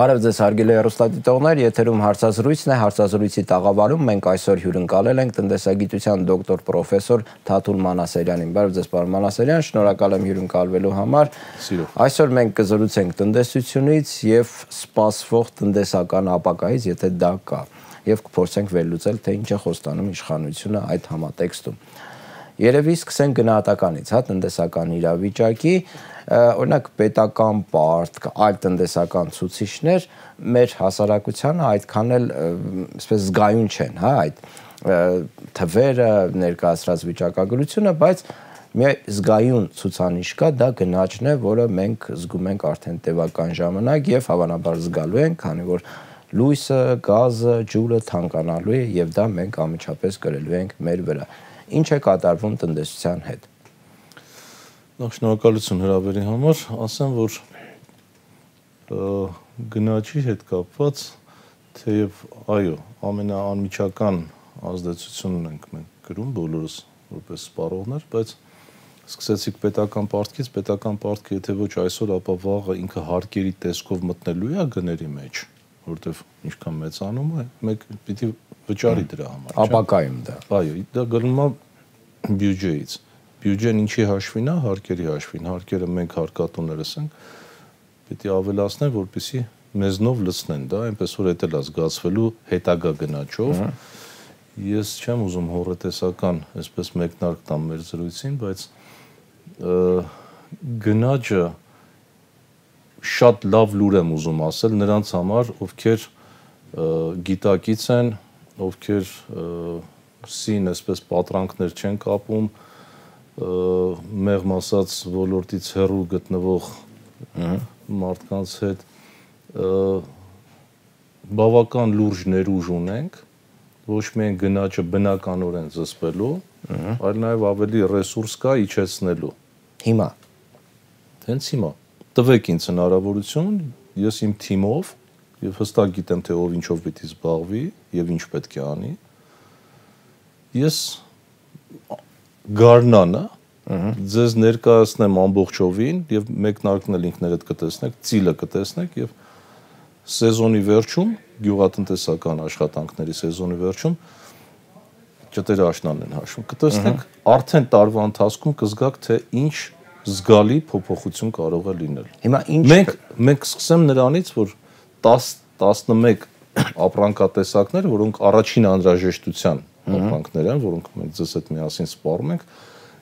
Բարև ձեզ հարգելի հեռուստադիտողներ, եթերում հարցազրույցն է, հարցազրույցի տաղավարում մենք այսօր հյուրընկալել ենք տնտեսագիտության դոկտոր պրոֆեսոր Թաթուլ Մանասերյանին։ Բարև ձեզ, պարոն Մանասերյան, շնորհակալ եմ հյուրընկալվելու համար։ Սիրով։ Այսօր մենք կզրուցենք տնտեսությունից եւ սպասվող տնտեսական ապակայից, եթե դա կա, եւ կփորձենք վերլուծել թե ինչ է խոստանում իշխանությունը այդ համատեքստում։ Երևի սկսեն գնահատականից, հա, տնտեսական իրավիճակի, օրինակ պետական պարտք, այլ տնտեսական ցուցիչներ մեր հասարակությանը այդքան էլ այսպես զգայուն չեն, հա, այդ թվերը, ներկայացրած վիճակագրությունը, բայց մի զգայուն ցուցանիշ կա, դա գնաճն է, որը մենք զգում ենք արդեն տևական ժամանակ եւ հավանաբար զգալու ենք, քանի որ լույսը, գազը, ջուրը թանկանալու է եւ դա մենք ամիջապես կրելու ենք մեր վրա ինչ է կատարվում տնտեսության հետ։ Նախ շնորհակալություն հրավերի համար, ասեմ, որ գնաճի հետ կապված թեև այո, ամենաանմիջական ազդեցությունն ենք մենք գրում բոլորս որպես սպառողներ, բայց սկսեցիք պետական պարտքից, պետական պարտքը եթե ոչ այսօր, ապա վաղը ինքը հարկերի տեսքով մտնելու է գների մեջ։ Ա, որտեվ ինչքան մեծանում է, մեկ պիտի վճարի դրա համար։ Ապակայում դա։ Այո, դա գնում է բյուջեից։ Բյուջեն ինչի հաշվին է, հարկերի հաշվին։ Հարկերը մենք հարկատուներս ենք, պիտի ավելացնեն, որպեսզի մեզնով լցնեն, դա այնպես որ դա լա զգացվելու հետագա գնաճով։ Ես չեմ ուզում հորետեսական, այսպես մեկնարկ տամ մեր զրույցին, բայց գնաճը շատ լավ լուր եմ ուզում ասել նրանց համար, ովքեր գիտակից են, ովքեր սին այսպես պատրանքներ չեն կապում, մեղմ ասած ոլորտից հեռու գտնվող մարդկանց հետ բավական լուրջ ներուժ ունենք, ոչ միայն գնաճը բնականորեն զսպելու, այլ նաև ավելի ռեսուրս կա իջեցնելու։ Հիմա։ Հենց հիմա տվեք ինձ հնարավորություն, ես իմ թիմով եւ հստակ գիտեմ թե ով ինչով պիտի զբաղվի եւ ինչ պետք է անի։ Ես գարնանը ձեզ ներկայացնեմ ամբողջովին եւ մեկնարկն էլ ինքներդ կտեսնեք, ծիլը կտեսնեք եւ սեզոնի վերջում գյուղատնտեսական աշխատանքների սեզոնի վերջում ճտերը աշնանն են հաշվում։ Կտեսնեք, արդեն տարվա ընթացքում կզգաք թե ինչ զգալի փոփոխություն կարող է լինել։ Հիմա ինչ մենք մենք սկսեմ նրանից, որ 10 11 ապրանքատեսակներ, որոնք առաջին անհրաժեշտության ապրանքներ են, որոնք մենք ձեզ հետ միասին սպառում ենք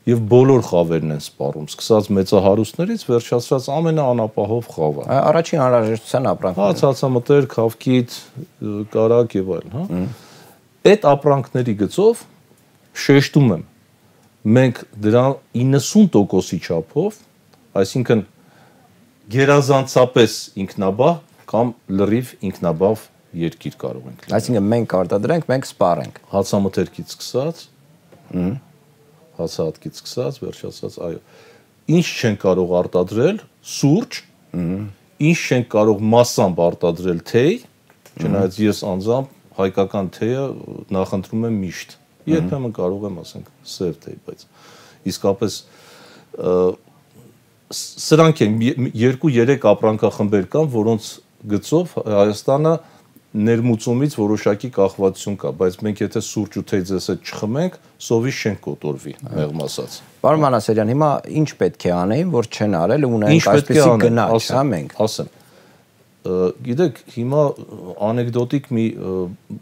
եւ բոլոր խավերն են սպառում, սկսած մեծահարուստներից վերջացած ամենաանապահով խավը։ Առաջին անհրաժեշտության ապրանքները։ Հա, ցածամտեր, խավկիտ, կարակ եւ այլն, հա։ Այդ ապրանքների գծով շեշտում եմ, մենք դրան 90%-ի չափով, այսինքն գերազանցապես ինքնաբավ կամ լրիվ ինքնաբավ երկիր կարող ենք լինել։ Այսինքն մենք արտադրենք, մենք սպառենք։ Հացամթերքից սկսած, հմ, հացահատկից սկսած, վերջացած, այո։ Ինչ չեն կարող արտադրել, սուրճ, հմ, ինչ չեն կարող massամբ արտադրել թեյ, չնայած ես անձամբ հայկական թեյը նախընտրում եմ միշտ։ Հմ Երբեմն կարող եմ ասենք սև թեյ, բայց իսկապես սրանք են 2-3 ապրանքախմբեր կան, որոնց գծով Հայաստանը ներմուծումից որոշակի կախվածություն կա, բայց մենք եթե սուրճ ու թեյ ձեզ հետ չխմենք, սովի շենք կոտորվի, մեղմ ասած։ Պարոն Մանասերյան, հիմա ինչ պետք է անեին, որ չեն արել ու ունենք այսպեսի գնաճ, հա մենք։ Ասեմ, գիտեք, հիմա անեկդոտիկ մի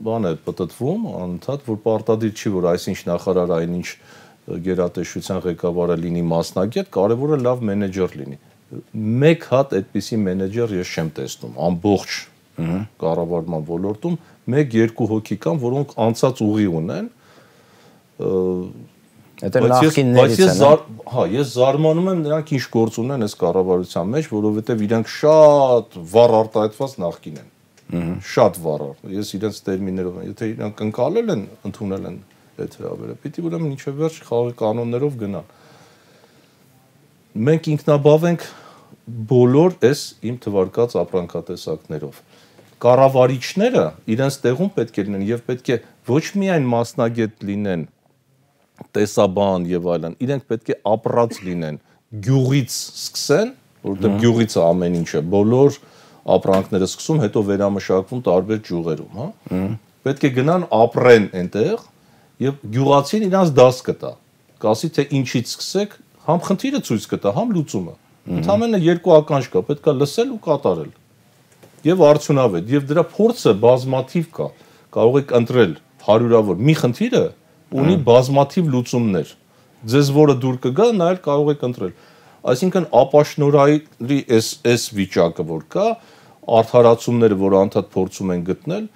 բան է պատտվում, անընդհատ որ պարտադիր չի որ այսինչ նախարար այնինչ գերատեսչության ղեկավարը լինի մասնագետ, կարևորը լավ մենեջեր լինի։ Մեկ հատ այդպիսի մենեջեր ես չեմ տեսնում ամբողջ կառավարման ոլորտում 1-2 հոգի կան, որոնք անցած ուղի ունեն Դա նախկիններից է։ Բայց ես հա? հա, ես զարմանում եմ նրանք ինչ գործ ունեն այս կառավարության մեջ, որովհետև իրենք շատ վառ արտահայտված նախկին են։ Ահա շատ վառ։ Ես իրենց տերմիներով, եթե իրանք ընկալել են, ընդունել են այդ հրավերը, պիտի ուրեմն ինչև վերջ խաղի կանոններով գնան։ Մենք ինքնաբավենք բոլոր այս իմ թվարկած ապրանքատեսակներով կառավարիչները իրենց տեղում պետք է լինեն եւ պետք է ոչ միայն մասնագետ լինեն տեսաբան եւ այլն, իրենք պետք է ապրած լինեն, գյուղից սկսեն, որովհետեւ հա։ գյուղից է ամեն ինչը, բոլոր ապրանքները սկսում, հետո վերամշակվում տարբեր ճյուղերում, հա։ Պետք է գնան ապրեն այնտեղ եւ գյուղացին իրանց դաս կտա։ Կասի թե ինչից սկսեք, համ խնդիրը ցույց կտա, համ լուծումը։ Ընդամենը երկու ականջ կա, պետքա լսել ու կատարել։ Եվ արդյունավետ, եւ դրա փորձը բազմաթիվ կա։ Կարող եք ընտրել հարյուրավոր մի խնդիրը, ունի հա։ բազմաթիվ լուծումներ։ Ձեզ որը դուր կգա, նա էլ կարող եք ընտրել։ Այսինքն ապաշնորհի այս այս վիճակը որ կա, արդարացումները, որ անդադ փորձում են գտնել,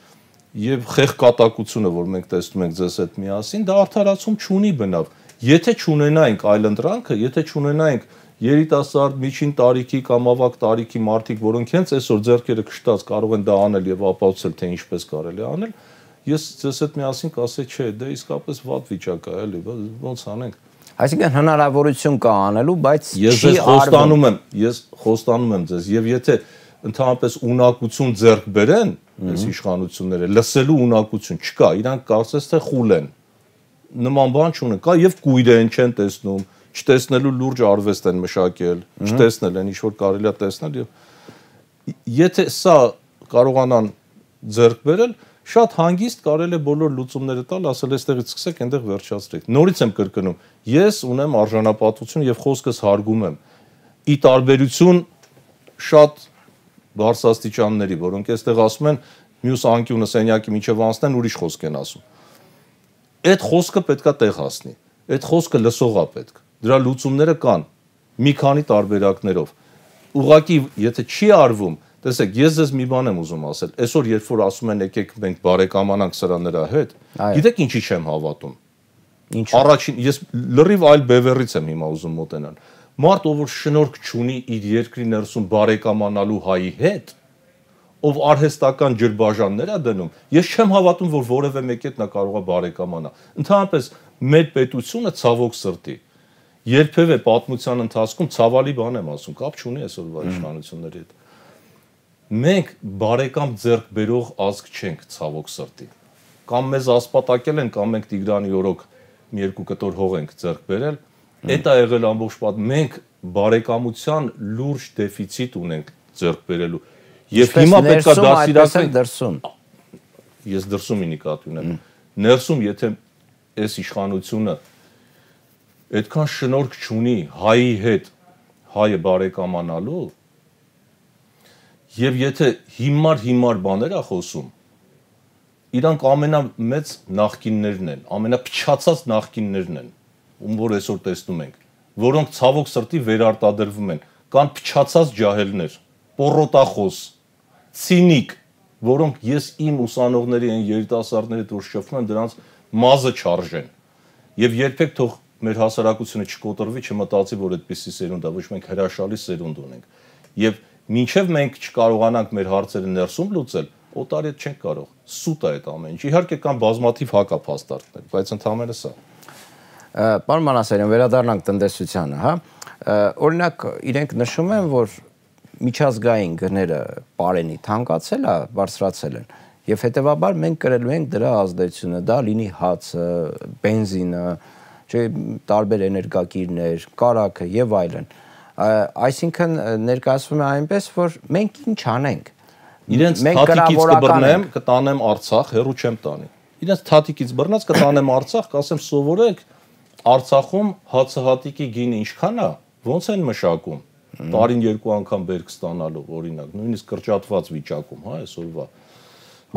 եւ խեղկատակությունը, որ մենք տեսնում ենք ձեզ հետ միասին, դա արդարացում չունի բնավ։ Եթե չունենայինք այլընտրանքը, եթե չունենայինք երիտասարդ միջին տարիքի կամ ավակ տարիքի մարդիկ, որոնք հենց այսօր ձեռքերը կշտած կարող են դա անել եւ ապացուցել, թե ինչպես կարելի է անել, ես ձեզ հետ միասին կասե չէ, դե իսկապես վատ վիճակ է, էլի, ոնց անենք։ Այսինքն հնարավորություն կա անելու, բայց չի արվում։ Ես խոստանում եմ, ես խոստանում եմ ձեզ, եւ եթե ընդհանրապես ունակություն ձեռք բերեն այս իշխանությունները, լսելու ունակություն չկա, իրանք կարծես թե խուլ են։ Նման բան չունեն, կա եւ գույր են չեն տեսնում, չտեսնելու լուրջ արվեստ են մշակել, չտեսնել են ինչ որ կարելի է տեսնել եւ եթե սա կարողանան ձեռք բերել, շատ հանգիստ կարել է բոլոր լուծումները տալ, ասել էստեղից սկսեք, այնտեղ վերջացրեք։ Նորից եմ կրկնում, ես ունեմ արժանապատվություն եւ խոսքս հարգում եմ։ Ի տարբերություն շատ բարձրաստիճանների, որոնք էստեղ ասում են մյուս անկյունը սենյակի միջև անցնեն, ուրիշ խոսք են ասում։ Այդ խոսքը պետքա տեղ հասնի։ Այդ խոսքը լսողա պետք։ Դրա լուծումները կան մի քանի տարբերակներով։ Ուղղակի եթե չի արվում, Տեսեք, ես ձեզ մի բան եմ ուզում ասել։ Այսօր երբ որ ասում են եկեք մենք բարեկամանանք սրա նրա հետ, գիտեք ինչի չեմ հավատում։ Ինչու։ Առաջին ես լրիվ այլ բևեռից եմ հիմա ուզում մոտենալ։ Մարդ ով որ շնորհք չունի իր երկրի ներսում բարեկամանալու հայի հետ, ով արհեստական ջրբաժաններ է դնում, ես չեմ հավատում, որ որևէ մեկ այդ նա կարողա բարեկամանա։ Ընդհանրապես մեր պետությունը ցավոք սրտի երբևէ պատմության ընթացքում ցավալի բան եմ ասում, կապ չունի այսօրվա իշխանությունների հետ մենք բարեկամ ձեռք բերող ազգ չենք ցավոք սրտի։ Կամ մեզ ասպատակել են, կամ մենք Տիգրանի օրոք մի երկու կտոր հող ենք ձեռք բերել։ Էդ է եղել ամբողջ պատ։ Մենք բարեկամության լուրջ դեֆիցիտ ունենք ձեռք բերելու։ Եվ հիմա պետքա դասիրացնենք դրսում։ Ես դրսում ինի կատի ունեմ։ Ներսում եթե այս իշխանությունը այդքան շնորհք չունի հայի հետ հայը բարեկամանալու, Եվ եթե հիմար-հիմար բաներ է խոսում, իրանք ամենամեծ նախկիններն են, ամենափչացած նախկիններն են, ում որ այսօր տեսնում ենք, որոնք ցավոք սրտի վերարտադրվում են, կան փչացած ջահելներ, պորոտախոս, ցինիկ, որոնք ես իմ ուսանողների են երիտասարդների դուրս շփվում են դրանց մազը չարժեն։ Եվ երբեք թող մեր հասարակությունը չկոտրվի, չմտածի, որ այդպիսի սերունդ է, ոչ մենք հրաշալի սերունդ ունենք։ Եվ Մինչև մենք չկարողանանք մեր հարցերը ներսում լուծել, օտարի հետ չենք կարող։ Սուտ է այդ ամեն ինչ։ Իհարկե կան բազմաթիվ հակափաստարկներ, բայց ընդհանրապես սա։ Պարոն Մանասարյան, վերադառնանք տնտեսությանը, հա։ Օրինակ, իրենք նշում են, որ միջազգային գները բարենի թանկացել է, բարձրացել են։ Եվ հետեւաբար մենք կրելու ենք դրա ազդեցությունը, դա լինի հացը, բենզինը, չէ, տարբեր էներգակիրներ, կարակը եւ այլն։ Ա, Այսինքն ներկայացվում է այնպես, որ մենք ինչ անենք։ Իրենց թաթիկից կբռնեմ, կտանեմ Արցախ, հերու չեմ տանի։ Իրենց թաթիկից բռնած կտանեմ Արցախ, կասեմ սովորեք Արցախում հացահատիկի գինը ինչքան է, ո՞նց են մշակում։ Տարին երկու անգամ բերք ստանալու, օրինակ, նույնիսկ կրճատված վիճակում, հա, այսօրվա։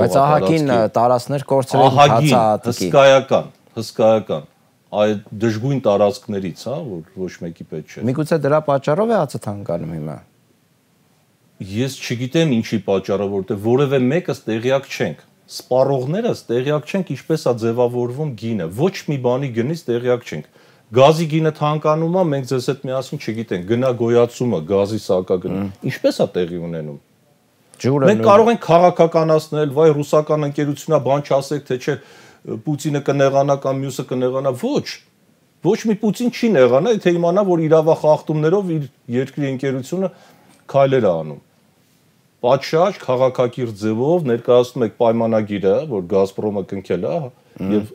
Բայց ահագին տարածներ կորցրել հացահատիկի։ Ահագին, հսկայական, հսկայական այդ դժգույն տարածքներից, հա, որ ոչ մեկի պետք չէ։ Միգուցե դրա պատճառով է ացթանկանում հիմա։ Ես չգիտեմ ինչի պատճառով, որտեղ որևէ մեկս տեղյակ չենք։ Սպառողներս տեղյակ չենք ինչպես է ձևավորվում գինը։ Ոչ մի բանի գնից տեղյակ չենք։ Գազի գինը թանկանում է, մենք ձեզ հետ միասին չգիտենք, գնա գոյացումը, գազի սակագնը։ Ինչպես է տեղի ունենում։ Ջուրը։ Մենք կարող ենք քաղաքականացնել, վայ ռուսական ընկերությունա բան չասեք, թե չէ, Պուտինը կնեղանա կամ մյուսը կնեղանա, ոչ։ Ոչ մի Պուտին չի նեղանա, եթե իմանա, որ իրավախախտումներով իր երկրի ընկերությունը քայլեր է անում պատշաճ քաղաքակիրթ ձևով ներկայացնում եք պայմանագիրը, որ Գազպրոմը կնքել է եւ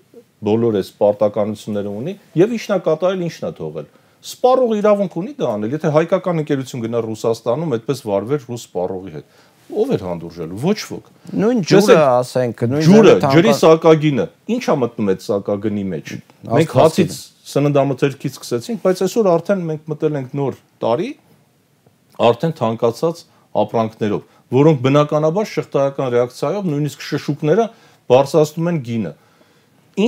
բոլոր այս պարտականությունները ունի եւ ինչն է կատարել, ինչն է թողել։ Սպառող իրավունք ունի դա անել, եթե հայկական ընկերություն գնա Ռուսաստանում, այդպես վարվեր ռուս սպառողի հետ ով էր հանդուրժելու ոչ ոք նույն ջուրը ասենք նույն ջուրը ջրի սակագինը ի՞նչ է մտնում այդ սակագնի մեջ մենք հացից սննդամթերքից սկսեցինք բայց այսօր արդեն մենք մտել ենք նոր տարի արդեն թանկացած ապրանքներով որոնք բնականաբար շղթայական ռեակցիայով նույնիսկ շշուկները բարձրացնում են գինը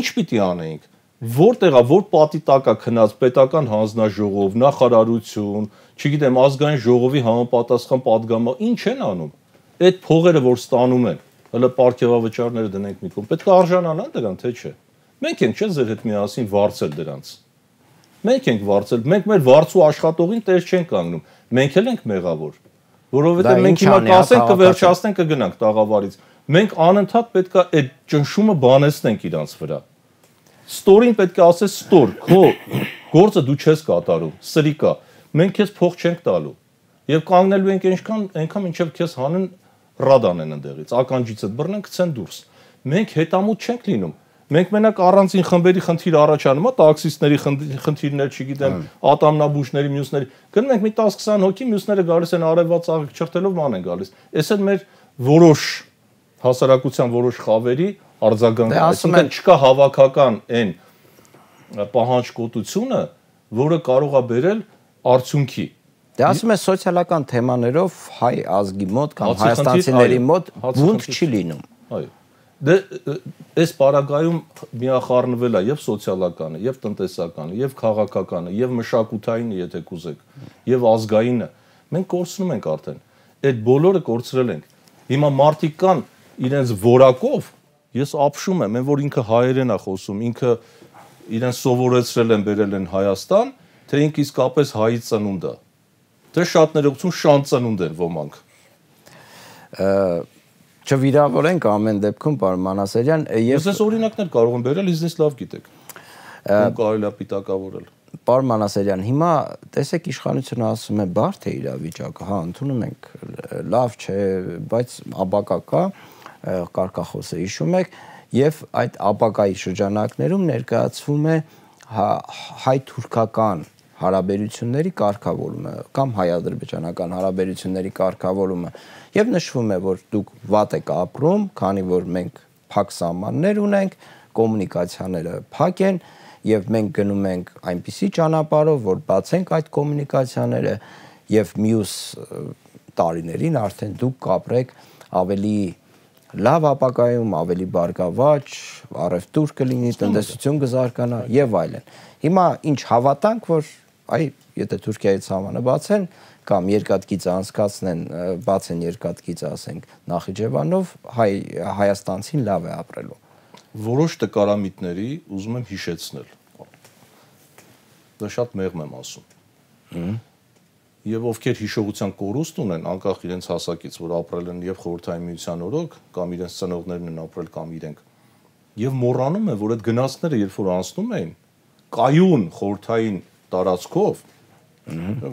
ի՞նչ պիտի անենք որտեղ է որ պատի տակ է քնած պետական հանձնաժողով, նախարարություն, չգիտեմ ազգային ժողովի համապատասխան падգամա, ի՞նչ են անում այդ փողերը որ ստանում են, հələ ապարքեվավճարները դնենք մի կողմ, պետք է արժանանան դրան, թե չէ։ Մենք ենք չէ ձեր հետ միասին վարձել դրանց։ Մենք ենք վարձել, մենք մեր վարձու աշխատողին տեղ չենք կանգնում։ Մենք էլ ենք մեղավոր, որովհետև մենք հիմա կասենք կվերջացնենք կգնանք տաղավարից։ Մենք անընդհատ պետք է այդ ճնշումը բանեսնենք իրանց վրա։ Ստորին պետք է ասես ստոր, քո գործը դու չես կատարում, սրիկա։ Մենք քեզ փող չենք տալու։ Եվ կանգնելու ենք ինչքան, այնքան ինչև քեզ հանեն ռադան են ընդեղից, ականջիցդ բռնեն գցեն դուրս։ Մենք հետամուտ չենք լինում։ Մենք մենակ առանցին խմբերի խնդիր առաջանում է, տաքսիստների խնդիրներ, չգիտեմ, ատամնաբույժների, մյուսների։ Գնում ենք մի 10-20 հոգի, մյուսները գալիս են արևված աղիք չրտելով ման են գալիս։ Էս էլ մեր որոշ հասարակության որոշ խավերի արձագանքը, դե այսինքն չկա հավաքական այն պահանջ կոտությունը, որը կարող է բերել արդյունքի։ Դե ասում ես սոցիալական թեմաներով հայ ազգի մոտ կամ հայաստանցիների մոտ բունտ չի լինում։ Այո։ Դե այս պարագայում միախառնվել է եւ սոցիալականը, եւ տնտեսականը, եւ քաղաքականը, եւ մշակութայինը, եթե կուզեք, եւ ազգայինը։ Մենք կորցնում ենք արդեն։ Այդ բոլորը կորցրել ենք։ Հիմա մարդիկ կան իրենց vorակով, ես ապշում եմ, այն որ ինքը հայերեն է խոսում, ինքը իրեն սովորեցրել են, բերել են Հայաստան, թե ինքը իսկապես հայի ծնունդ է։ Դե շատ ներողություն շանցանունդ են ոմանք։ Չվիրավորենք ամեն դեպքում Պարմանասերյան եւ Ես օրինակներ կարող եմ բերել, իսկ դες լավ գիտեք։ Ու կարելի է պիտակավորել։ Պարմանասերյան, հիմա տեսեք իշխանությունը ասում է բարդ է իրավիճակը, հա, ընդունում ենք, լավ չէ, բայց ապակա կա, կարկախոսը հիշում եք, եւ այդ ապակայի շրջանակներում ներկայացվում է հա-, հայ թուրքական հարաբերությունների կարգավորումը կամ հայ-ադրբեջանական հարաբերությունների կարգավորումը եւ նշվում է որ դուք վատ եք ապրում, քանի որ մենք փակ սահմաններ ունենք, կոմունիկացիաները փակ են եւ մենք գնում ենք այնպիսի ճանապարհով, որ բացենք այդ կոմունիկացիաները եւ մյուս տարիներին արդեն դուք կապրեք ավելի լավ ապակայում, ավելի բարգավաճ, առևտուր կլինի, տնտեսություն կզարկանա եւ այլն։ Հիմա ինչ հավատանք, որ այ եթե Թուրքիայից համանը բացեն կամ երկաթգիծ անցկացնեն, բացեն երկաթգիծը, ասենք, Նախիջևանով, հայ հայաստանցին լավ է ապրելու։ Որոշ տկարամիտների ուզում եմ հիշեցնել։ Դա շատ մեղմ եմ ասում։ Եվ ովքեր հիշողության կորուստ ունեն, անկախ իրենց հասակից, որ ապրել են եւ խորհրդային միության օրոք, կամ իրենց ծնողներն են ապրել կամ իրենք։ Եվ մոռանում են, որ այդ գնացները, երբ որ անցնում էին, կայուն խորթային տարածքով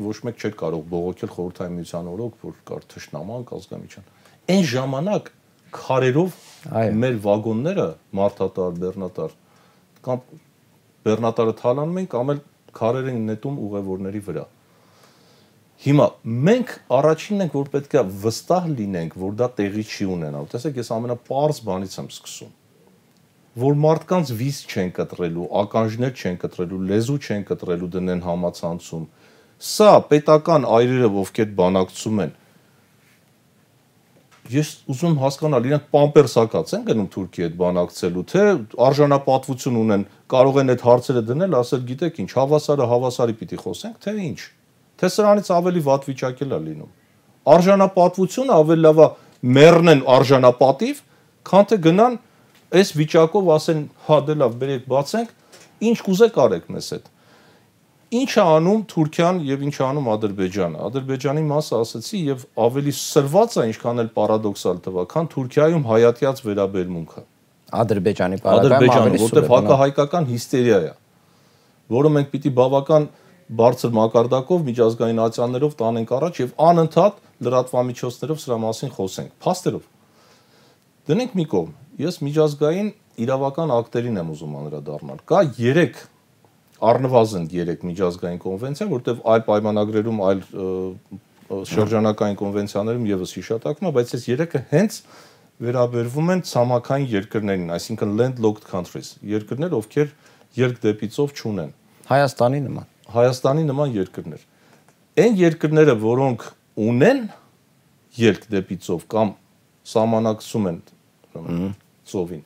ոչ մեկ չէր կարող բողոքել խորհրդային միության օրոք, որ կար թշնամանք ազգամիչյան։ Այն ժամանակ քարերով մեր վագոնները մարտատար, բեռնատար կամ բեռնատարը թալանում են կամ էլ քարեր են նետում ուղևորների վրա։ Հիմա մենք առաջինն ենք, որ պետքա վստահ լինենք, որ դա տեղի չի ունենալու։ Տեսեք, ես ամենապարզ բանից եմ սկսում որ մարդկանց վիզ չեն կտրելու, ականջներ չեն կտրելու, լեզու չեն կտրելու դնեն համացանցում։ Սա պետական այրերը, ովքեր բանակցում են, ես ուզում հասկանալ իրանք պամպերսակաց են գնում Թուրքի հետ բանակցելու թե արժանապատվություն ունեն կարող են այդ հարցերը դնել ասել գիտեք ինչ հավասարը հավասարի պիտի խոսենք թե ինչ թե սրանից ավելի վատ վիճակել է լինում արժանապատվությունը ավելի լավա մեռնեն արժանապատիվ քան թե գնան այս վիճակով ասեն, հա դե լավ, բերեք բացենք, ինչ կուզեք արեք մեզ հետ։ Ինչ է անում Թուրքիան եւ ինչ է անում Ադրբեջանը։ Ադրբեջանի մասը ասացի եւ ավելի սրված է, ինչքան էլ պարադոքսալ թվա, քան Թուրքիայում հայատյաց վերաբերմունքը։ Ադրբեջանի պարագայում ավելի սուր է, որտեղ հակահայկական հիստերիա է, որը մենք պիտի բավական բարձր մակարդակով միջազգային ացիաներով տանենք առաջ եւ անընդհատ լրատվամիջոցներով սրա մասին խոսենք։ Փաստերով։ Դնենք մի կողմ, ես միջազգային իրավական ակտերին եմ ուզում անդրադառնալ։ Կա 3 առնվազն 3 միջազգային կոնվենցիա, որտեղ այլ պայմանագրերում, այլ շրջանակային կոնվենցիաներում եւս հիշատակվում է, բայց այս 3-ը հենց վերաբերվում են ցամաքային երկրներին, այսինքն landlocked countries, երկրներ, ովքեր երկ դեպիցով չունեն։ Հայաստանի նման։ Հայաստանի նման երկրներ։ Այն երկրները, որոնք ունեն երկ դեպիցով կամ սահմանակցում են ծովին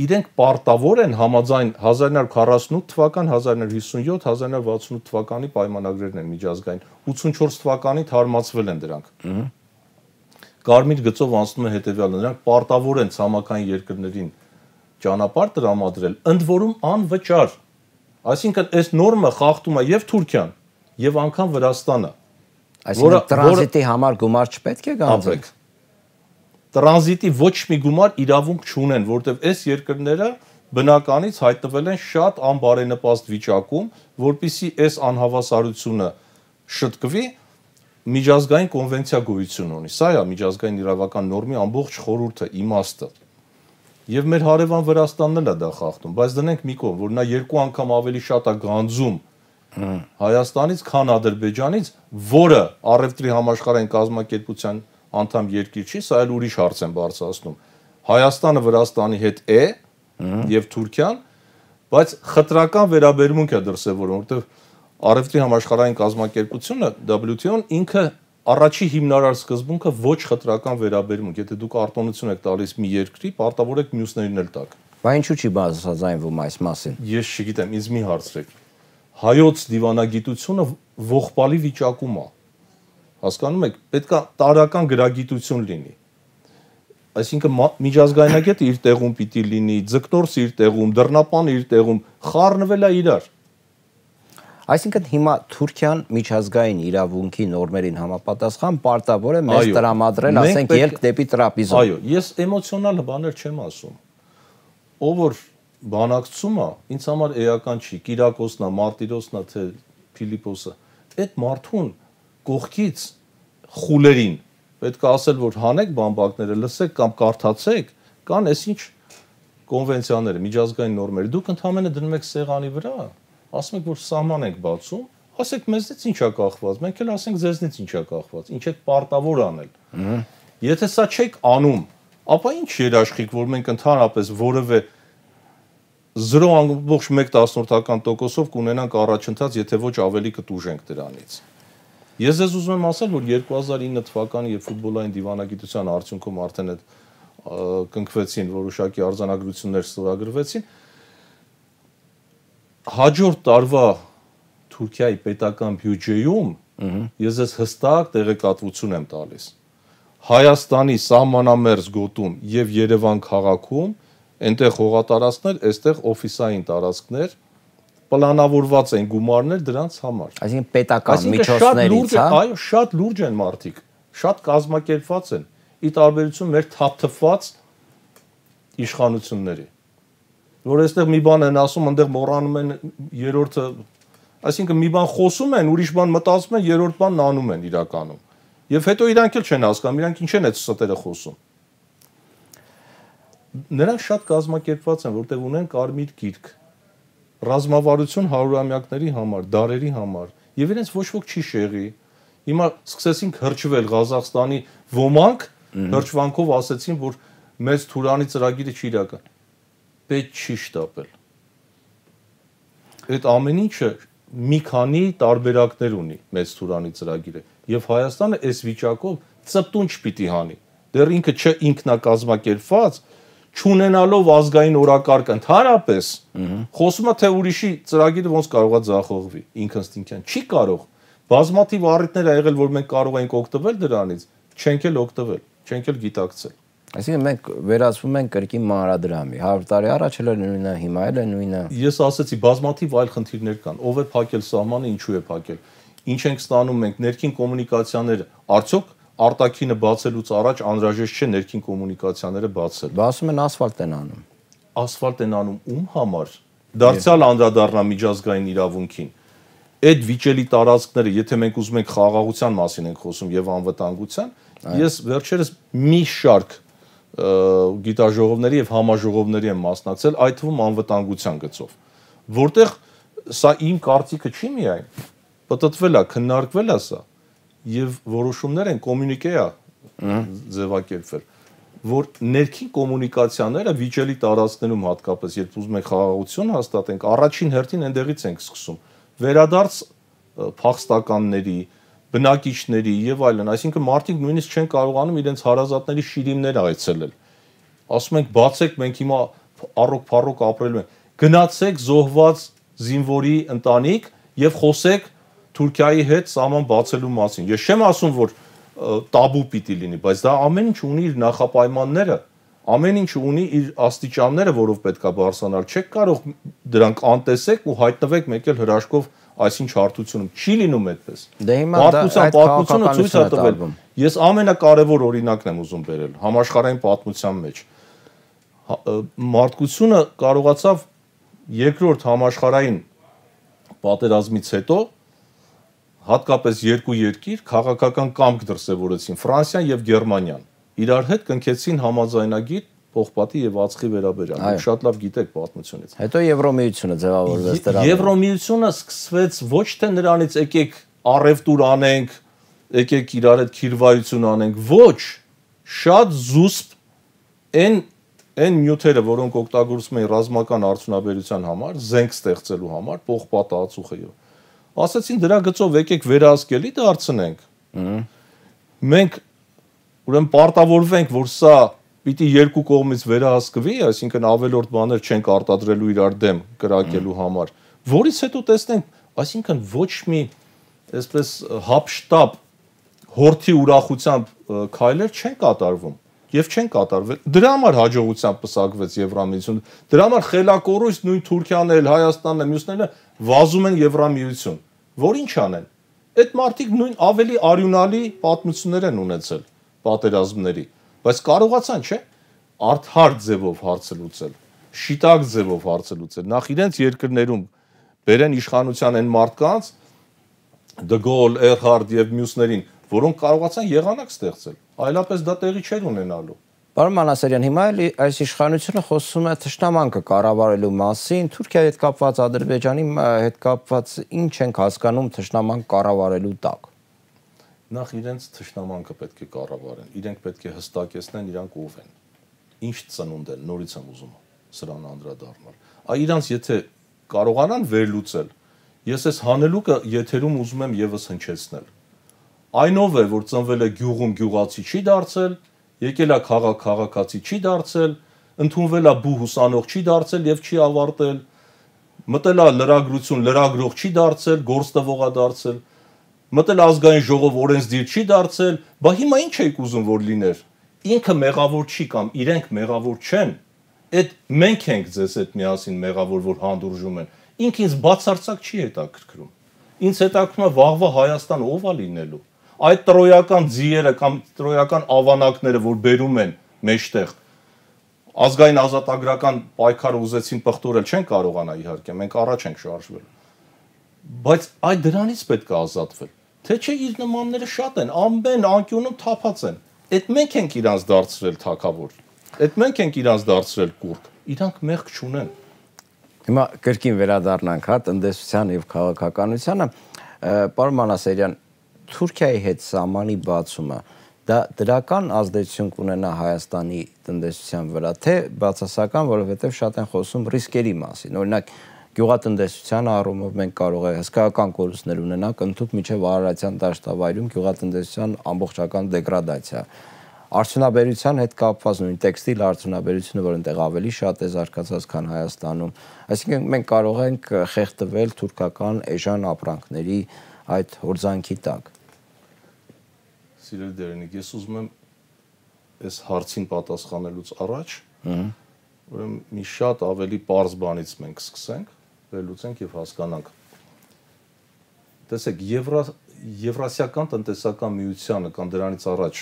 իրենք պարտավոր են համաձայն 1948 թվական, 1957, 1968 թվականի պայմանագրերն են միջազգային։ 84 թվականին թարմացվել են դրանք։ Կարմիր գծով անցնում է հետևյալը, նրանք պարտավոր են ցամաքային երկրներին ճանապարհ տրամադրել, ընդ որում անվճար։ Այսինքն այս նորմը խախտում է եւ Թուրքիան, եւ անգամ Վրաստանը։ Այսինքն տրանզիտի համար գումար չպետք է գանձի։ Ապրեք տրանզիտի ոչ մի գումար իրավունք չունեն, որտեվ այս երկրները բնականից հայտնվել են շատ անբարենպաստ վիճակում, որբիսի այս անհավասարությունը շտկվի միջազգային կոնվենցիա գույություն ունի։ Սա է միջազգային իրավական նորմի ամբողջ խորհուրդը, իմաստը։ Եվ մեր հարևան Վրաստանն էլ է դա խախտում, բայց դնենք մի կողմ, որ նա երկու անգամ ավելի շատ է գանձում Հայաստանից, քան Ադրբեջանից, որը առևտրի համաշխարհային կազմակերպության անդամ երկիր չի, սա այլ ուրիշ հարց եմ բարձրացնում։ Հայաստանը Վրաստանի հետ է եւ Թուրքիան, բայց խտրական վերաբերմունք է դրսևորում, որովհետեւ Արևտրի համաշխարհային կազմակերպությունը WTO-ն ինքը առաջի հիմնարար սկզբունքը ոչ խտրական վերաբերմունք, եթե դուք արտոնություն եք տալիս մի երկրի, պարտավոր եք մյուսներին էլ տաք։ Բա ինչու՞ չի բազասանվում այս մասին։ Ես չգիտեմ, ինձ մի հարցրեք։ Հայոց դիվանագիտությունը ողբալի վիճակում է։ Հասկանում եք, պետքա տարական գրագիտություն լինի։ Այսինքն միջազգայնագետը իր տեղում պիտի լինի, ձկտորսը իր տեղում, դռնապանը իր տեղում, խառնվելա իրար։ Այսինքն հիմա Թուրքիան միջազգային իրավունքի նորմերին համապատասխան պարտավոր է մեզ տրամադրել, ասենք, ելք դեպի տրապիզոն։ Այո, ես էմոցիոնալ բաներ չեմ ասում։ Ով որ բանակցում է, ինձ համար էական չի, Կիրակոսն է, Մարտիրոսն է, թե Ֆիլիպոսը։ Այդ մարդուն կողքից խուլերին։ Պետք է ասել, որ հանեք բամբակները, լսեք կամ կարդացեք, կան այսինչ կոնվենցիաները, միջազգային նորմերը։ Դուք ընդհանրապես դնում եք սեղանի վրա, ասում եք, որ սահման ենք բացում, ասեք մեզնից ինչա կախված, մենք էլ ասենք ձեզնից ինչա կախված, ինչ եք պարտավոր անել։ Եթե սա չեք անում, ապա ինչ երաշխիք, որ մենք ընդհանրապես որևէ 0.1%-ով կունենանք առաջընթաց, եթե ոչ ավելի կտուժենք դրանից։ Ես ես ուզում եմ ասել, որ 2009 թվականի երբ ֆուտբոլային դիվանագիտության արդյունքում արդեն այդ կնքվեցին որոշակի արձանագրություններ ստորագրվեցին, հաջորդ տարվա Թուրքիայի պետական բյուջեում ես ես հստակ տեղեկատվություն եմ տալիս Հայաստանի սահմանամերձ գոտում եւ Երևան քաղաքում այնտեղ հողատարածքներ, այստեղ օֆիսային տարածքներ, պլանավորված են գումարներ դրանց համար։ Այսինքն պետական միջոցներից, հա։ Այո, շատ լուրջ են մարդիկ, շատ կազմակերպված են՝ ի տարբերություն մեր թափթված իշխանությունների։ Որ այստեղ մի բան են ասում, այնտեղ մոռանում են երրորդը, այսինքն մի բան խոսում են, ուրիշ բան մտածում են, երրորդ բանն անում են իրականում։ Եվ հետո իրանք էլ չեն հասկանում, իրանք ինչ են այդ ստերը խոսում նրանք շատ կազմակերպված են, որտեղ ունեն կարմիր գիրք, ռազմավարություն հարյուրամյակների համար, դարերի համար եւ իրենց ոչ ոք չի շեղի։ Հիմա սկսեցինք հրճվել Ղազախստանի ոմանք հրճվանքով ասացին, որ մեծ Թուրանի ծրագիրը չի իրական։ Պետք չի շտապել։ Այդ ամեն ինչը մի քանի տարբերակներ ունի մեծ Թուրանի ծրագիրը եւ Հայաստանը այս վիճակով ծպտուն չպիտի հանի։ Դեռ ինքը չէ ինքնակազմակերպված, ինք չունենալով ազգային օրակարգ ընդհանրապես խոսում է թե ուրիշի ծրագիրը ոնց կարողա ձախողվի ինքնստինքյան չի կարող բազմաթիվ առիթներ ա եղել որ մենք կարող ենք օգտվել դրանից չենք էլ օգտվել չենք էլ գիտակցել Այսինքն մենք վերածվում ենք կրկին մանրադրամի։ 100 տարի առաջ էլ նույնն է, հիմա էլ է նույնը։ Ես ասացի, բազմաթիվ այլ խնդիրներ կան։ Ո՞վ է փակել սահմանը, ինչու է փակել։ Ինչ ենք ստանում մենք ներքին կոմունիկացիաները։ Արդյոք արտաքինը բացելուց առաջ անհրաժեշտ չէ ներքին կոմունիկացիաները բացել։ Բա ասում են ասֆալտ են անում։ Ասֆալտ են անում ում համար։ Դարձյալ անդրադառնա միջազգային իրավունքին։ Այդ վիճելի տարածքները, եթե մենք ուզում ենք խաղաղության մասին ենք խոսում եւ անվտանգության, ես վերջերս մի շարք գիտաժողովների եւ համաժողովների եմ մասնակցել, այդ թվում անվտանգության գծով, որտեղ սա իմ կարծիքը չի միայն, պատտվել է, քննարկվել է սա, եւ որոշումներ են կոմունիկեա ձևակերպվել որ ներքին կոմունիկացիաները վիճելի տարածներում հատկապես երբ ուզում ենք խաղաղություն հաստատենք առաջին հերթին այնտեղից ենք սկսում վերադարձ փախստականների բնակիչների եւ այլն այսինքն մարդիկ նույնիսկ չեն կարողանում իրենց հարազատների շիրիմներ այցելել ասում ենք բացեք մենք հիմա առոք փառոք ապրելու ենք գնացեք զոհված զինվորի ընտանիք եւ խոսեք Թուրքիայի հետ սահման բացելու մասին։ Ես չեմ ասում, որ տաբու պիտի լինի, բայց դա ամեն ինչ ունի իր նախապայմանները, ամեն ինչ ունի իր աստիճանները, որով պետքա բարձրանալ։ Չեք կարող դրանք անտեսեք ու հայտնվեք մեկ էլ հրաշքով այսինչ հարթությունում։ Չի լինում այդպես։ Դե հիմա դա այդ պատմությունը ցույց է տվել։ Ես ամենակարևոր օրինակն եմ ուզում բերել համաշխարհային պատմության մեջ։ հա, Մարդկությունը կարողացավ երկրորդ համաշխարհային պատերազմից հետո հատկապես երկու երկիր քաղաքական կամք դրսևորեցին՝ Ֆրանսիան եւ Գերմանիան։ Իրար հետ կնքեցին համաձայնագիր փողպատի եւ ածխի վերաբերյալ։ Դուք շատ լավ գիտեք պատմությունից։ Հետո Եվրոմիությունը ձևավորվեց դրա։ Եվրոմիությունը սկսվեց ոչ թե նրանից եկեք առևտուր անենք, եկեք իրար հետ քիրվայություն անենք, ոչ, շատ զուսպ այն այն նյութերը, որոնք օգտագործվում էին ռազմական արդյունաբերության համար, զենք ստեղծելու համար, փողպատը, ածուխը եւ ասացին դրա գծով եկեք վերահսկելի դարձնենք։ Մենք ուրեմն պարտավորվենք, որ սա պիտի երկու կողմից վերահսկվի, այսինքն ավելորդ բաներ չենք արտադրելու իրար դեմ կրակելու համար։ Որից հետո տեսնենք, այսինքն ոչ մի այսպես հապշտապ հորթի ուրախությամբ քայլեր չեն կատարվում եւ չեն կատարվել։ Դրա համար հաջողությամբ պսակվեց Եվրամիություն։ Դրա համար խելակորույս նույն Թուրքիան էլ, Հայաստանն էլ, մյուսները վազում են Եվրամիություն որ ինչ անեն։ Այդ մարդիկ նույն ավելի արյունալի պատմություններ են ունեցել պատերազմների, բայց կարողացան, չէ՞, արդար ձևով հարցը լուծել, շիտակ ձևով հարցը լուծել։ Նախ իրենց երկրներում բերեն իշխանության այն մարդկանց, De Gaulle, Erhard եւ մյուսներին, որոնք կարողացան եղանակ ստեղծել։ Այլապես դա տեղի չէր ունենալու։ Պարոն Մանասարյան, հիմա էլ այս իշխանությունը խոսում է ճշտամանքը կառավարելու մասին, Թուրքիայի հետ կապված, Ադրբեջանի հետ կապված ինչ ենք հասկանում ճշտամանք կառավարելու տակ։ Նախ իրենց ճշտամանքը պետք է կառավարեն, իրենք պետք է հստակեցնեն իրանք ով են։ Ինչ ծնունդ են, նորից եմ ուզում սրան անդրադառնալ։ Ա իրանց եթե կարողանան վերլուծել, ես այս հանելուկը եթերում ուզում եմ եւս հնչեցնել։ Այնով է, որ ծնվել է գյուղում գյուղացի չի դարձել, եկել է քաղաք քաղաքացի չի դարձել, ընդունվել է բու հուսանող չի դարձել եւ չի ավարտել, մտել է լրագրություն լրագրող չի դարձել, գործտվող է դարձել, մտել ազգային ժողով օրենսդիր չի դարձել, բա հիմա ի՞նչ եք ուզում որ լիներ։ Ինքը մեղավոր չի կամ իրենք մեղավոր չեն։ Այդ մենք ենք ձեզ այդ միասին մեղավոր որ հանդուրժում են։ Ինքը ինձ բացարձակ չի հետաքրքրում։ Ինձ հետաքրքրում է վաղվա Հայաստան ով է լինելու այդ տրոյական ձիերը կամ տրոյական ավանակները, որ բերում են մեջտեղ ազգային ազատագրական պայքարը ուզեցին պղտորել, չեն կարողանա իհարկե, մենք առաջ ենք շարժվել։ Բայց այդ դրանից պետք է ազատվել։ Թե չէ իր նմանները շատ են, ամեն անկյունում թափած են։ Այդ մենք ենք իրանց դարձրել թակավոր։ Այդ մենք ենք իրանց դարձրել կուրտ։ Իրանք մեղք չունեն։ Հիմա կրկին վերադառնանք հա տնտեսության եւ քաղաքականությանը։ Պարոն Մանասերյան, Թուրքիայի հետ սահմանի բացումը դա դրական ազդեցություն կունենա Հայաստանի տնտեսության վրա, թե բացասական, որովհետև շատ են խոսում ռիսկերի մասին։ Օրինակ, գյուղատնտեսության առումով մենք կարող է հսկայական կորուստներ ունենանք, ընդհանուր միջև Արարատյան դաշտավայրում գյուղատնտեսության ամբողջական դեգրադացիա արդյունաբերության հետ կապված նույն տեքստիլ արդյունաբերությունը, որ ընդեղ ավելի շատ է զարգացած, քան Հայաստանում։ Այսինքն մենք կարող ենք խեղդվել թուրքական էժան ապրանքների այդ հորձանքի տակ։ Սիրելի Դերենիկ, ես ուզում եմ այս հարցին պատասխանելուց առաջ ուրեմն մի շատ ավելի པարզ բանից մենք սկսենք, վերլուծենք եւ հասկանանք։ Տեսեք, Եվրա Եվրասիական տնտեսական միությանը կամ դրանից առաջ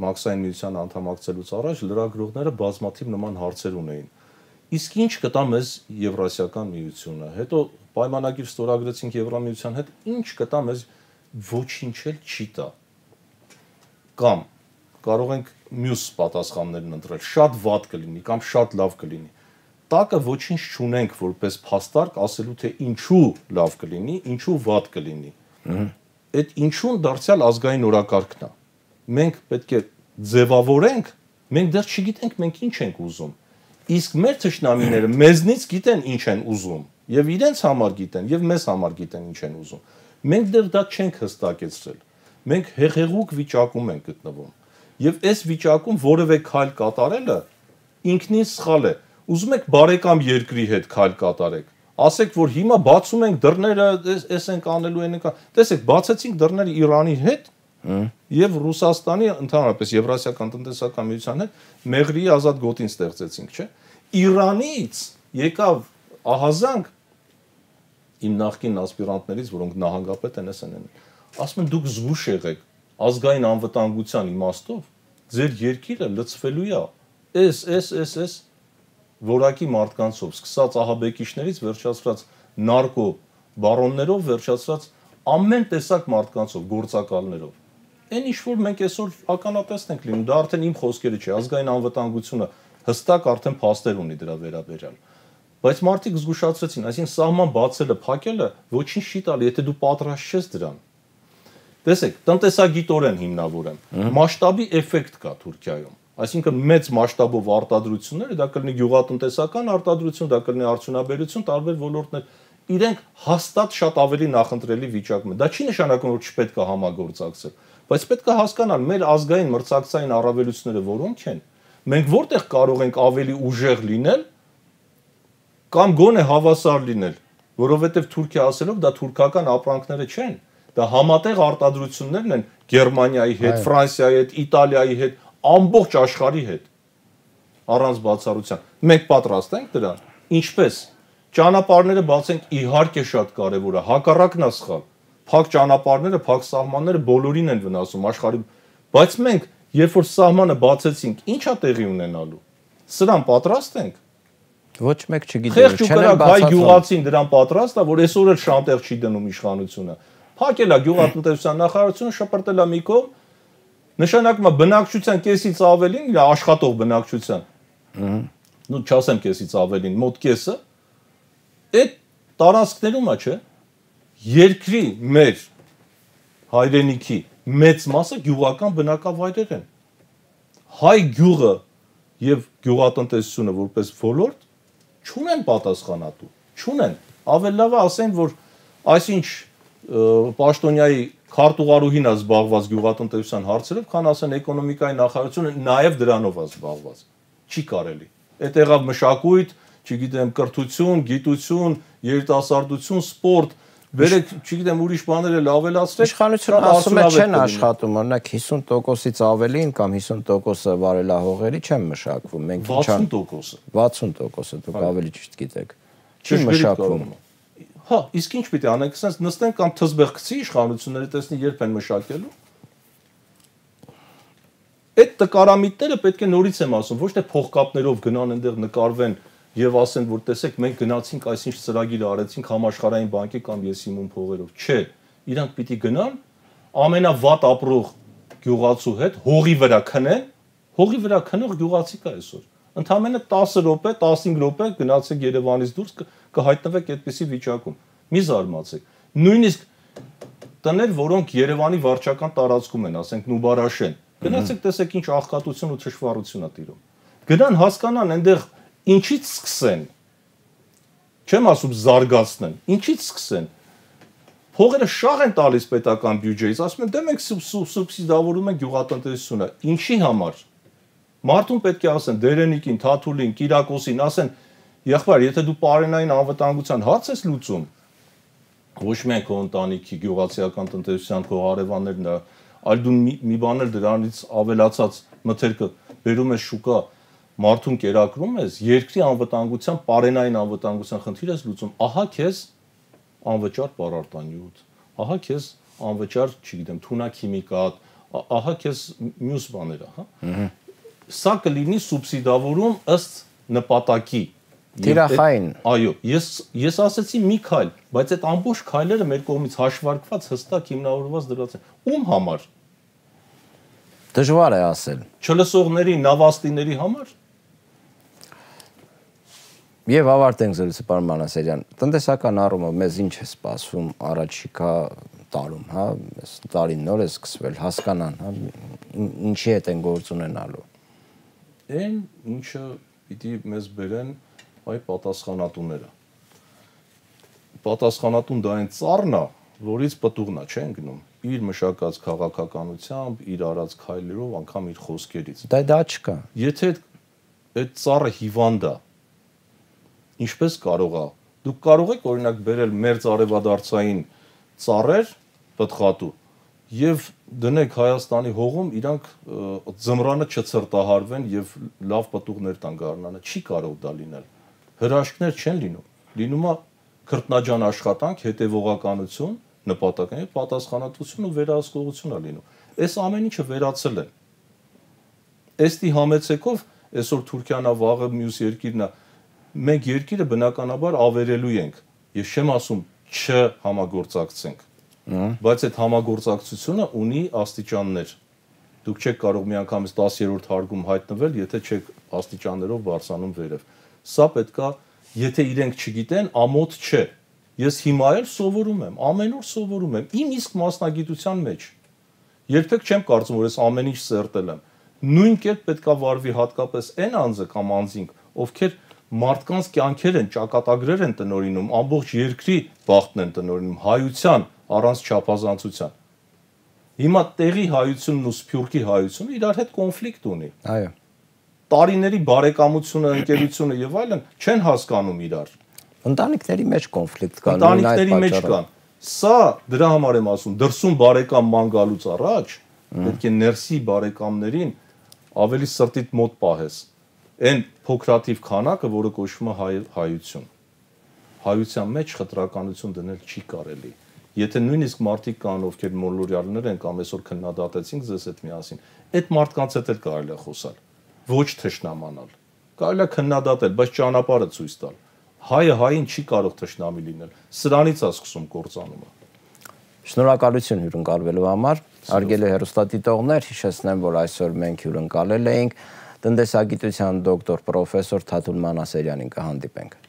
Մաքսային միության անդամակցելուց առաջ լրագրողները բազմաթիվ նման հարցեր ունեին։ Իսկ ինչ կտա մեզ Եվրասիական միությունը։ Հետո պայմանագիր ստորագրեցինք Եվրամիության հետ, ինչ կտա մեզ ոչինչ էլ չի տա կամ կարող ենք մյուս պատասխաններն ընտրել։ Շատ վատ կլինի կամ շատ լավ կլինի։ Տակը ոչինչ չունենք որպես փաստարկ ասելու թե ինչու լավ կլինի, ինչու վատ կլինի։ Այդ ինչուն դարձյալ ազգային օրակարգն է։ Մենք պետք է ձևավորենք, մենք դեռ չգիտենք մենք ինչ ենք ուզում։ Իսկ մեր ճշնամիները մեզնից գիտեն ինչ են ուզում, եւ իրենց համար գիտեն, եւ մեզ համար գիտեն ինչ են ուզում։ Մենք դեռ դա չենք հստակեցրել մենք հեղեղուկ վիճակում ենք գտնվում։ Եվ այս վիճակում որևէ քայլ կատարելը ինքնին սխալ է։ Ուզում եք բարեկամ երկրի հետ քայլ կատարեք։ Ասեք, որ հիմա բացում ենք դռները, էս ենք անելու են։ Տեսեք, բացեցինք դռները Իրանի հետ եւ Ռուսաստանի ընդհանրապես Եվրասիական տնտեսական միության հետ մեղրի ազատ գոտին ստեղծեցինք, չէ՞։ Իրանից եկավ ահազանգ իմ նախկին ասպիրանտներից, որոնք նահանգապետ են, էս են, են ասում են դուք զգուշ եղեք ազգային անվտանգության իմաստով ձեր երկիրը լծվելու է էս էս էս էս որակի մարդկանցով սկսած ահաբեկիչներից վերջացրած նարկո բարոններով վերջացրած ամեն տեսակ մարդկանցով գործակալներով այն ինչ որ մենք այսօր ականատեսն ենք լինում դա արդեն իմ խոսքերը չէ ազգային անվտանգությունը հստակ արդեն փաստեր ունի դրա վերաբերյալ բայց մարդիկ զգուշացրեցին այսինքն սահման բացելը փակելը ոչինչ չի տալի եթե դու պատրաստ չես դրան Տեսեք, տնտեսագիտորեն հիմնավոր եմ։ Մասշտաբի էֆեկտ կա Թուրքիայում։ Այսինքն մեծ մասշտաբով արտադրությունները, դա կլինի գյուղատնտեսական արտադրություն, դա կլինի արդյունաբերություն, տարբեր ոլորտներ, իրենք հաստատ շատ ավելի նախընտրելի վիճակում են։ Դա չի նշանակում, որ չպետք է համագործակցել, բայց պետք է հասկանալ մեր ազգային մրցակցային առավելությունները որոնք են։ Մենք որտեղ կարող ենք ավելի ուժեղ լինել կամ գոնե հավասար լինել, որովհետև Թուրքիա ասելով դա թուրքական ապրանքները չեն, Դա համատեղ արտադրություններն են Գերմանիայի հետ, Ֆրանսիայի հետ, Իտալիայի հետ, ամբողջ աշխարհի հետ։ Առանց բացառության։ Մենք պատրաստ ենք դրան։ Ինչպես ճանապարհները բացենք, իհարկե շատ կարևոր է, հակառակն է սխալ։ Փակ ճանապարհները, փակ սահմանները բոլորին են վնասում աշխարհի, բայց մենք երբ որ սահմանը բացեցինք, ի՞նչ է տեղի ունենալու։ Սրան պատրաստ ենք ոչ մեկ չգիտի չեն բացած հայ գյուղացին դրան պատրաստ է որ այսօր էլ շանտեղ չի դնում իշխանությունը փակել է գյուղատնտեսության նախարարությունը, շփրտել է մի կողմ, նշանակում է բնակչության կեսից ավելին, իր աշխատող բնակչության։ Ну, չասեմ կեսից ավելին, մոտ կեսը այդ տարածքներում է, չէ՞։ Երկրի մեր հայրենիքի մեծ մասը գյուղական բնակավայրեր են։ Հայ գյուղը եւ գյուղատնտեսությունը որպես ոլորտ չունեն պատասխանատու, չունեն։ Ավելի լավ է ասեն, որ այսինչ պաշտոնյայի քարտուղարուհին է զբաղված գյուղատնտեսության հարցերով, քան ասեն էկոնոմիկայի նախարարությունը նաև դրանով է զբաղված։ Չի կարելի։ Այդ եղավ մշակույթ, չգիտեմ, կրթություն, գիտություն, երիտասարդություն, սպորտ, Վերեք, չգիտեմ, ուրիշ բաները լավելացրեք։ Իշխանությունը ասում է չեն աշխատում, օրինակ 50%-ից ավելին կամ 50%-ը վարելահողերի չեն մշակվում։ Մենք ինչ 60%-ը։ 60%-ը դուք ավելի ճիշտ գիտեք։ Չի մշակվում։ Հա, իսկ ինչ պիտի անենք, ասես նստենք կամ թզբեղ գցի իշխանությունները տեսնի երբ են մշակելու։ Այդ տկարամիտները պետք է նորից եմ ասում, ոչ թե փողկապներով գնան այնտեղ նկարվեն եւ ասեն, որ տեսեք, մենք գնացինք այսինչ ծրագիր արեցինք համաշխարհային բանկի կամ եսիմուն փողերով։ Չէ, իրանք պիտի գնան ամենավատ ապրող գյուղացու հետ հողի վրա քնեն, հողի վրա քնող գյուղացի կա այսօր ընդամենը 10 րոպե, 15 րոպե գնացեք Երևանից դուրս կհայտնվեք այդպիսի վիճակում։ Մի զարմացեք։ Նույնիսկ տներ, որոնք Երևանի վարչական տարածքում են, ասենք Նուբարաշեն, գնացեք տեսեք ինչ աղքատություն ու թշվառություն է տիրում։ Գնան հասկանան այնտեղ ինչից սկսեն։ Չեմ ասում զարգացնեն, ինչից սկսեն։ Փողերը շաղ են տալիս պետական բյուջեից, ասում են դե մենք սուբսիդավորում ենք գյուղատնտեսությունը։ Ինչի համար Մարդուն պետք է ասեն Դերենիկին, Թաթուլին, Կիրակոսին, ասեն Եղբայր, եթե դու պարենային անվտանգության հարց ես լուծում, ոչ միայն քո ընտանիքի գյուղացիական տնտեսության քո հարևաններն է, այլ դու մի, մի բաներ դրանից ավելացած մթերքը բերում ես շուկա, մարդուն կերակրում ես, երկրի անվտանգության, պարենային անվտանգության խնդիր ես լուծում, ահա քեզ անվճար պարարտանյութ, ահա քեզ անվճար, չգիտեմ, թունաքիմիկատ, ահա քեզ մյուս բաներ, հա սա կլինի սուբսիդավորում ըստ նպատակի։ Տիրախային։ Այո, ես ես ասացի մի քայլ, բայց այդ ամբողջ քայլերը մեր կողմից հաշվարկված հստակ հիմնավորված դրած են։ Ում համար։ Դժվար է ասել։ Չլսողների, նավաստիների համար։ Եվ ավարտենք զրույցը պարոն Մանասերյան։ Տնտեսական առումով մեզ ինչ է սպասվում առաջիկա տարում, հա, այս տարին նոր է սկսվել հասկանան, հա, ինչի հետ են գործ ունենալու այն, ինչը պիտի մեզ բերեն այ պատասխանատուները։ Պատասխանատուն դա այն ծառն է, որից պատուղնա չեն գնում իր մշակած քաղաքականությամբ, իր արած քայլերով, անգամ իր խոսքերից։ Դա դա չկա։ Եթե այդ ծառը հիվանդա, ինչպես կարող է։ Դուք կարող եք օրինակ բերել մեր արևադարձային ծառեր, պտղատու, եւ դնեք Հայաստանի հողում իրանք զմրանը չծրտահարվեն եւ լավ պատուղներ տան գառնանը չի կարող դա լինել հրաշքներ չեն լինում լինում է քրտնաջան աշխատանք հետեւողականություն նպատակային պատասխանատվություն ու վերահսկողություն է լինում այս ամեն ինչը վերացել է էստի համեցեկով այսօր Թուրքիանա վաղը մյուս երկիրնա մենք երկիրը բնականաբար ավերելու ենք ես չեմ ասում չհամագործակցենք Հա։ Բայց այդ համագործակցությունը ունի աստիճաններ։ Դուք չեք կարող միանգամից 10-րդ հարգում հայտնվել, եթե չեք աստիճաններով բարձանում վերև։ Սա պետքա, եթե իրենք չգիտեն, ամոթ չէ։ Ես հիմա էլ սովորում եմ, ամեն օր սովորում եմ իմ իսկ մասնագիտության մեջ։ Երբեք չեմ կարծում, որ ես ամեն ինչ սերտել եմ։ Նույն կերպ պետքա վարվի հատկապես այն անձը կամ անձինք, ովքեր մարդկանց կյանքեր են ճակատագրեր են տնորինում, ամբողջ երկրի բախտն են տնորինում, հայության առանց չափազանցության։ Հիմա տեղի հայությունն ու սփյուռքի հայությունը իրար հետ կոնֆլիկտ ունի։ Այո։ Տարիների բարեկամությունը, ընկերությունը եւ այլն չեն հասկանում իրար։ Ընտանիքների մեջ կոնֆլիկտ կա, ընտանիքների մեջ կան։ Սա դրա համար եմ ասում, դրսում բարեկամ ման գալուց առաջ պետք է ներսի բարեկամներին ավելի սրտիտ մոտ պահես։ Այն փոքրատիվ քանակը, որը կոչվում է հայ, հայություն։ Հայության մեջ խտրականություն դնել չի կարելի։ Եթե նույնիսկ մարդիկ կան, ովքեր մոլորյալներ են կամ այսօր քննադատեցին ձեզ հետ միասին, այդ մարդկանց հետ էլ կարելի է խոսալ, ոչ թշնամանալ։ Կարելի է քննադատել, բայց ճանապարհը ցույց տալ։ Հայը հային չի կարող թշնամի լինել։ Սրանից է սկսում կործանումը։ Շնորհակալություն հյուրընկալվելու համար։ Արգելի հերոստատիտողներ, հիշեցնեմ, որ այսօր մենք հյուրընկալել էինք տնտեսագիտության դոկտոր պրոֆեսոր Թաթուլ Մանասերյանին կհանդիպենք։